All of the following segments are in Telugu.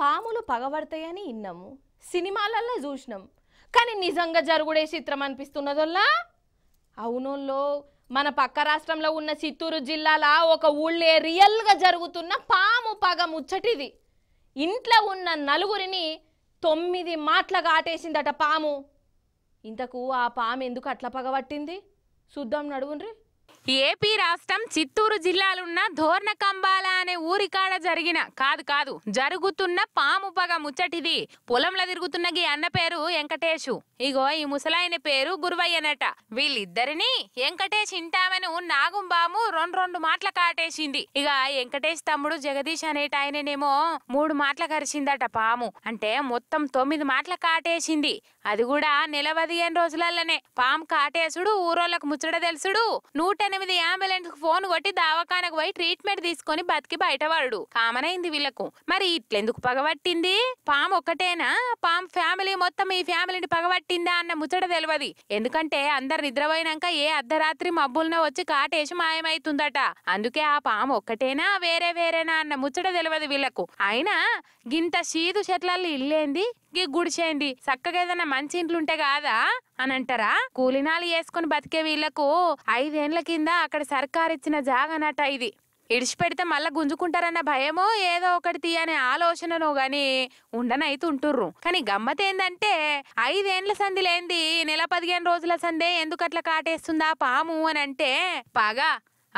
పాములు పగబడతాయని విన్నాము సినిమాలల్లో చూసినాం కానీ నిజంగా జరుగుడే చిత్రం అనిపిస్తున్నదొల్లా అవునోళ్ళో మన పక్క రాష్ట్రంలో ఉన్న చిత్తూరు జిల్లాల ఒక ఊళ్ళే రియల్గా జరుగుతున్న పాము పగ ముచ్చటిది ఇంట్లో ఉన్న నలుగురిని తొమ్మిది మాటలుగా ఆటేసిందట పాము ఇంతకు ఆ పాము ఎందుకు అట్లా పగబట్టింది చూద్దాం నడుగుండ్రీ ఏపీ రాష్ట్రం చిత్తూరు జిల్లాలున్న ధోర్నకంబాల అనే ఊరికాడ జరిగిన కాదు కాదు జరుగుతున్న పాము పగ ముచ్చటిది పొలంలో తిరుగుతున్న గీ అన్న పేరు వెంకటేషు ఇగో ఈ ముసలాయన పేరు గురువయ్యనట వీళ్ళిద్దరిని వెంకటేష్ ఇంటామెను నాగుంబాము రెండు రెండు మాటల కాటేసింది ఇక వెంకటేష్ తమ్ముడు జగదీష్ అనేట ఆయననేమో మూడు మాటల కరిచిందట పాము అంటే మొత్తం తొమ్మిది మాటల కాటేసింది అది కూడా నెల పదిహేను రోజులలోనే పాము కాటేసుడు ఊరోళ్ళకు ముచ్చట తెలుసుడు నూట ఎనిమిది అంబులెన్స్ ఫోన్ కొట్టి దవాఖానకు పోయి ట్రీట్మెంట్ తీసుకొని బతికి బయటపడు కామనైంది వీళ్ళకు మరి ఇట్లెందుకు పగబట్టింది పాము ఒక్కటేనా పాము ఫ్యామిలీ మొత్తం ఈ ఫ్యామిలీని పగబట్టిందా అన్న ముచ్చట తెలియదు ఎందుకంటే అందరు నిద్రపోయినాక ఏ అర్ధరాత్రి మబ్బులన వచ్చి కాటేసి మాయమైతుందట అందుకే ఆ పాము ఒక్కటేనా వేరే వేరేనా అన్న ముచ్చట తెలియదు వీళ్ళకు అయినా గింత శీదు చెట్లల్లో ఇల్లేంది గీ గుడిచేయండి చక్కగా ఏదైనా మంచి ఇంట్లుంటే కాదా అని అంటారా కూలినాలు వేసుకుని బతికే వీళ్లకు ఐదేండ్ల కింద అక్కడ సర్కార్ ఇచ్చిన జాగనట ఇది ఇడిచిపెడితే మళ్ళా గుంజుకుంటారన్న భయమో ఏదో ఒకటి తీయనే ఆలోచనను గాని ఉండనైతే ఉంటుర్రు కానీ గమ్మత్ ఏందంటే ఐదేండ్ల సంధి లేంది నెల పదిహేను రోజుల సందే ఎందుకు అట్లా కాటేస్తుందా పాము అని అంటే పాగా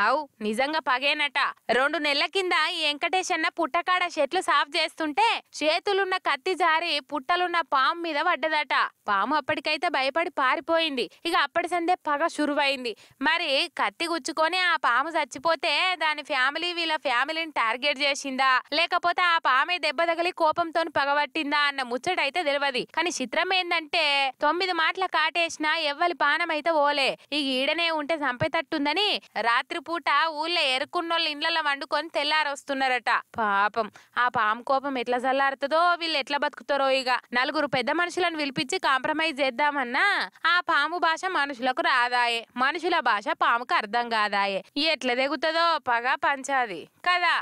అవు నిజంగా పగేనట రెండు నెలల కింద ఈ వెంకటేశన్న పుట్టకాడ చెట్లు సాఫ్ చేస్తుంటే చేతులున్న కత్తి జారి పుట్టలున్న పాము మీద పడ్డదట పాము అప్పటికైతే భయపడి పారిపోయింది ఇక అప్పటి సందే పగ శురువైంది మరి కత్తి గుచ్చుకొని ఆ పాము చచ్చిపోతే దాని ఫ్యామిలీ వీళ్ళ ఫ్యామిలీని టార్గెట్ చేసిందా లేకపోతే ఆ పామే దెబ్బ తగిలి కోపంతో పగబట్టిందా అన్న ముచ్చటైతే తెలియదు కానీ చిత్రం ఏందంటే తొమ్మిది మాటల కాటేసినా ఎవ్వలి పానం అయితే ఓలే ఈ ఈడనే ఉంటే చంపేటట్టుందని రాత్రి పూట ఊళ్ళో ఎరుకున్నోళ్ళు ఇండ్లలో వండుకొని తెల్లారొస్తున్నారట పాపం ఆ పాము కోపం ఎట్లా చల్లారుతుందో వీళ్ళు ఎట్లా బతుకుతారో ఇక నలుగురు పెద్ద మనుషులను పిలిపించి కాంప్రమైజ్ చేద్దామన్నా ఆ పాము భాష మనుషులకు రాదాయే మనుషుల భాష పాముకు అర్థం కాదాయే ఎట్లా దిగుతుందో పగ పంచాది కదా